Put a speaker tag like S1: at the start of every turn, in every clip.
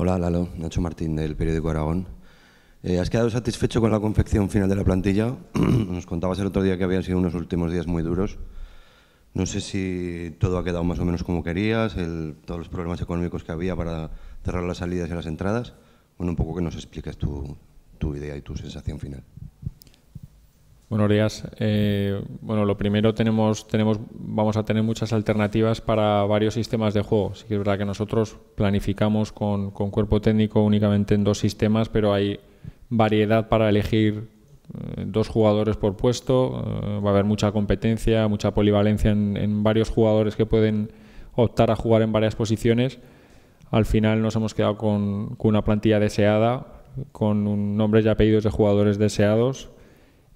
S1: Hola, Lalo, Nacho Martín del periódico Aragón. Eh, ¿Has quedado satisfecho con la confección final de la plantilla? Nos contabas el otro día que habían sido unos últimos días muy duros. No sé si todo ha quedado más o menos como querías, todos los problemas económicos que había para cerrar las salidas y las entradas. Bueno, un poco que nos expliques tu idea y tu sensación final. Buenos días. Eh, bueno, lo primero tenemos, tenemos, vamos a tener muchas alternativas para varios sistemas de juego. Sí que es verdad que nosotros planificamos con, cuerpo técnico únicamente en dos sistemas, pero hay variedad para elegir eh, dos jugadores por puesto. Eh, va a haber mucha competencia, mucha polivalencia en, varios jugadores que pueden optar a jugar en varias posiciones. Al final nos hemos quedado con, una plantilla deseada, con nombres y apellidos de jugadores deseados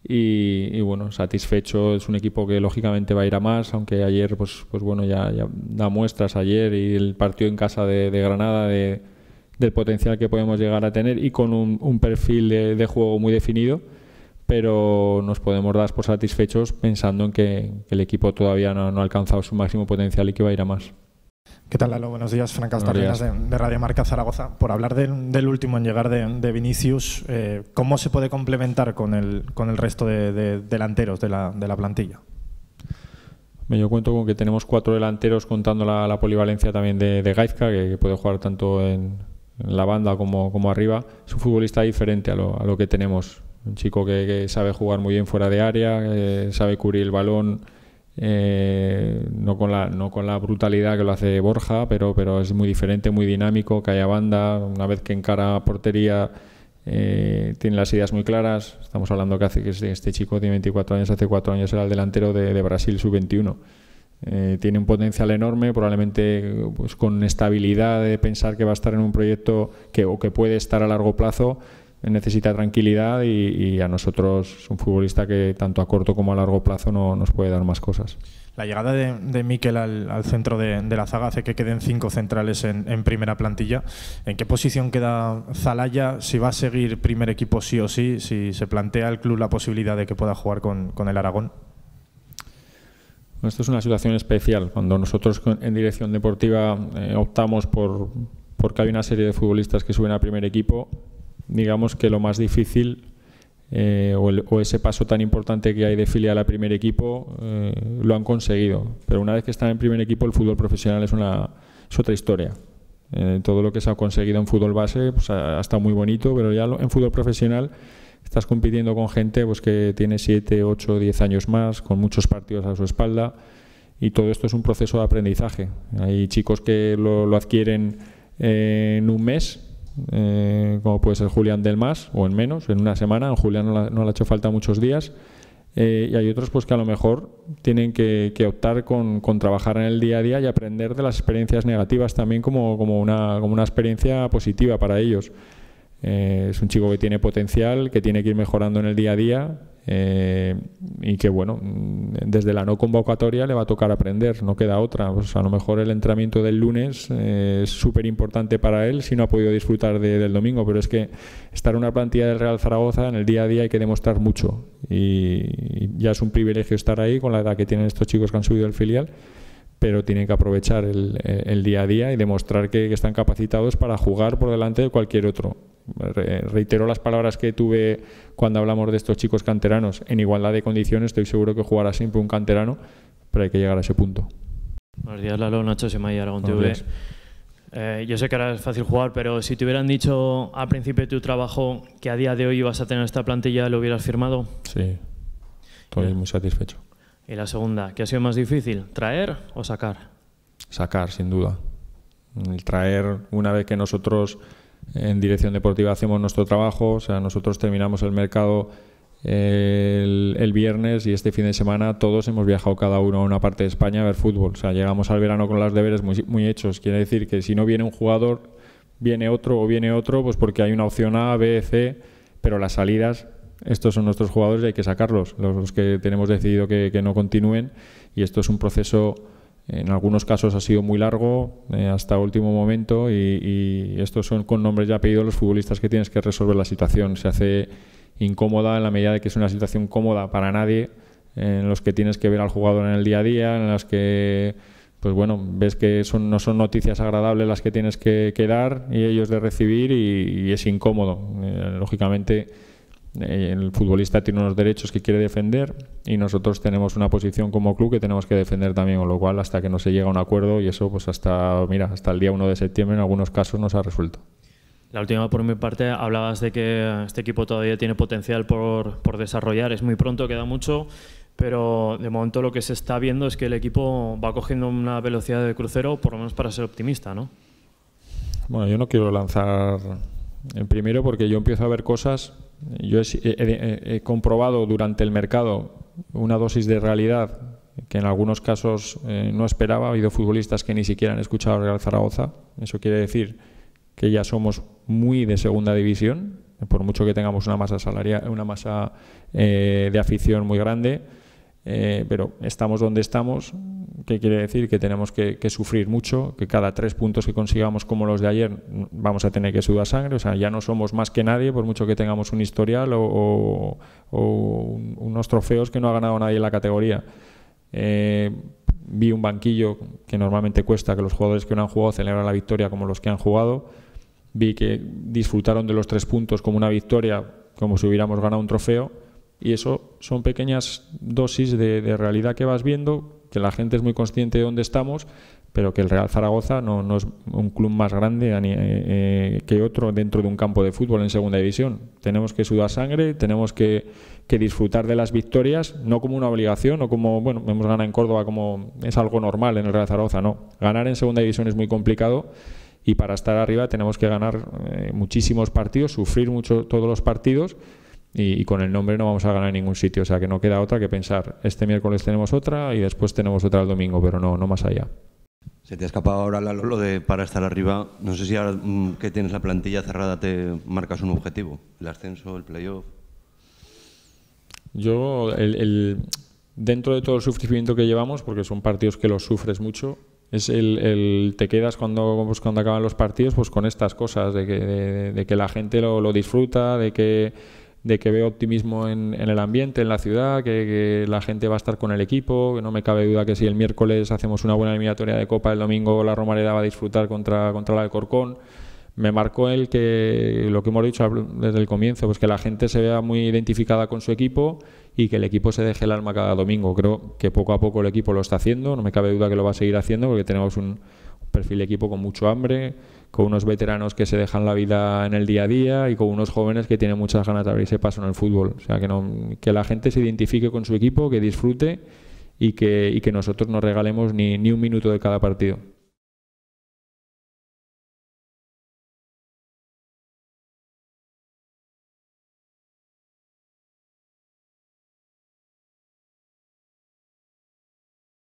S1: y, bueno, satisfecho, es un equipo que lógicamente va a ir a más, aunque ayer, pues, pues bueno, ya, ya da muestras ayer y el partido en casa de, Granada de, del potencial que podemos llegar a tener y con un, perfil de, juego muy definido, pero nos podemos dar por satisfechos pensando en que, el equipo todavía no ha alcanzado su máximo potencial y que va a ir a más. ¿Qué tal, Lalo? Buenos días, Franca Tarrinas de, Radio Marca Zaragoza. Por hablar del último en llegar de, Vinicius, eh, ¿cómo se puede complementar con el, resto de, delanteros de la, plantilla? Yo cuento con que tenemos cuatro delanteros contando la, polivalencia también de, de Gaizka, que, puede jugar tanto en, la banda como, como, arriba. Es un futbolista diferente a lo, que tenemos. Un chico que, sabe jugar muy bien fuera de área, sabe cubrir el balón, eh, no, con la, no con la brutalidad que lo hace Borja, pero, pero es muy diferente, muy dinámico, haya banda, una vez que encara portería eh, tiene las ideas muy claras. Estamos hablando que hace que este, este chico tiene 24 años, hace 4 años era el delantero de, Brasil sub-21. Eh, tiene un potencial enorme, probablemente pues, con estabilidad de pensar que va a estar en un proyecto o que puede estar a largo plazo, necesita tranquilidad y, a nosotros un futbolista que tanto a corto como a largo plazo no, nos puede dar más cosas. La llegada de, Miquel al, centro de, la zaga hace que queden cinco centrales en, primera plantilla. ¿En qué posición queda Zalaya? Si va a seguir primer equipo sí o sí, si se plantea al club la posibilidad de que pueda jugar con, el Aragón. esto es una situación especial. Cuando nosotros en dirección deportiva eh, optamos por porque hay una serie de futbolistas que suben a primer equipo, digamos que lo más difícil eh, o, ese paso tan importante que hay de filial a primer equipo eh, lo han conseguido. Pero una vez que están en primer equipo, el fútbol profesional es, una, es otra historia. Eh, todo lo que se ha conseguido en fútbol base pues, ha, estado muy bonito, pero ya en fútbol profesional estás compitiendo con gente pues, que tiene 7, 8, 10 años más, con muchos partidos a su espalda, y todo esto es un proceso de aprendizaje. Hay chicos que lo adquieren en un mes eh, como puede ser Julián del Más o en menos, en una semana, en Julián no, le ha hecho falta muchos días. Eh, y hay otros pues que a lo mejor tienen que, optar con, trabajar en el día a día y aprender de las experiencias negativas también como, como una experiencia positiva para ellos. Eh, es un chico que tiene potencial, que tiene que ir mejorando en el día a día eh, y que, bueno, desde la no convocatoria le va a tocar aprender, no queda otra. a lo mejor el entrenamiento del lunes eh, es súper importante para él si no ha podido disfrutar del domingo, pero es que estar en una plantilla del Real Zaragoza en el día a día hay que demostrar mucho y, ya es un privilegio estar ahí con la edad que tienen estos chicos que han subido el filial pero tienen que aprovechar el, día a día y demostrar que están capacitados para jugar por delante de cualquier otro reitero las palabras que tuve cuando hablamos de estos chicos canteranos. En igualdad de condiciones estoy seguro que jugará siempre un canterano, pero hay que llegar a ese punto. Buenos días, Lalo. Nacho y Aragón TV. Eh, yo sé que ahora es fácil jugar, pero si te hubieran dicho al principio de tu trabajo que a día de hoy ibas a tener esta plantilla, ¿lo hubieras firmado? Sí, estoy muy satisfecho. Y la segunda, ¿qué ha sido más difícil, traer o sacar? Sacar, sin duda. El traer, una vez que nosotros en dirección deportiva hacemos nuestro trabajo, o sea, nosotros terminamos el mercado el, viernes y este fin de semana todos hemos viajado cada uno a una parte de España a ver fútbol, o sea, llegamos al verano con los deberes muy, hechos, quiere decir que si no viene un jugador, viene otro o viene otro, pues porque hay una opción A, B, C, pero las salidas estos son nuestros jugadores y hay que sacarlos, los, que tenemos decidido que, que, no continúen. Y esto es un proceso en algunos casos ha sido muy largo, eh, hasta último momento, y, estos son con nombres ya pedidos los futbolistas que tienes que resolver la situación. Se hace incómoda en la medida de que es una situación cómoda para nadie, en los que tienes que ver al jugador en el día a día, en las que pues bueno, ves que son, no son noticias agradables las que tienes que, dar y ellos de recibir y, es incómodo. Eh, lógicamente el futbolista tiene unos derechos que quiere defender y nosotros tenemos una posición como club que tenemos que defender también, con lo cual hasta que no se llega a un acuerdo y eso pues hasta, mira, hasta el día 1 de septiembre en algunos casos no se ha resuelto. La última por mi parte, hablabas de que este equipo todavía tiene potencial por, desarrollar, es muy pronto, queda mucho pero de momento lo que se está viendo es que el equipo va cogiendo una velocidad de crucero, por lo menos para ser optimista, ¿no? Bueno, yo no quiero lanzar en primero porque yo empiezo a ver cosas yo he, comprobado durante el mercado una dosis de realidad que en algunos casos eh, no esperaba. Ha habido futbolistas que ni siquiera han escuchado Real Zaragoza. Eso quiere decir que ya somos muy de segunda división, por mucho que tengamos una masa salarial, una masa eh, de afición muy grande. Eh, pero estamos donde estamos ¿Qué quiere decir? Que tenemos que, sufrir mucho, que cada tres puntos que consigamos como los de ayer vamos a tener que sudar sangre, o sea, ya no somos más que nadie, por mucho que tengamos un historial o, unos trofeos que no ha ganado nadie en la categoría. Eh, vi un banquillo que normalmente cuesta que los jugadores que no han jugado celebran la victoria como los que han jugado. Vi que disfrutaron de los tres puntos como una victoria, como si hubiéramos ganado un trofeo. Y eso son pequeñas dosis de realidad que vas viendo que la gente es muy consciente de dónde estamos, pero que el Real Zaragoza no, es un club más grande eh, eh, que otro dentro de un campo de fútbol en segunda división. Tenemos que sudar sangre, tenemos que, disfrutar de las victorias, no como una obligación o como, bueno, hemos ganado en Córdoba como es algo normal en el Real Zaragoza, no. Ganar en segunda división es muy complicado y para estar arriba tenemos que ganar eh, muchísimos partidos, sufrir mucho todos los partidos y, con el nombre no vamos a ganar en ningún sitio. O sea que no queda otra que pensar, este miércoles tenemos otra y después tenemos otra el domingo, pero no, no más allá. Se te ha escapado ahora Lalo, lo de para estar arriba. No sé si ahora mm, que tienes la plantilla cerrada te marcas un objetivo, el ascenso, el playoff. Yo, el, dentro de todo el sufrimiento que llevamos, porque son partidos que los sufres mucho, es el, te quedas cuando, pues, cuando acaban los partidos pues con estas cosas, de que, que la gente lo disfruta, de que de que veo optimismo en, el ambiente, en la ciudad, que, la gente va a estar con el equipo, que no me cabe duda que si el miércoles hacemos una buena eliminatoria de Copa, el domingo la Romareda va a disfrutar contra, contra la Corcón. Me marcó el que, lo que hemos dicho desde el comienzo, pues que la gente se vea muy identificada con su equipo y que el equipo se deje el alma cada domingo. Creo que poco a poco el equipo lo está haciendo, no me cabe duda que lo va a seguir haciendo porque tenemos un perfil de equipo con mucho hambre, con unos veteranos que se dejan la vida en el día a día y con unos jóvenes que tienen muchas ganas de abrirse paso en el fútbol. O sea, que, no, que la gente se identifique con su equipo, que disfrute y que, que nosotros no regalemos ni, ni un minuto de cada partido.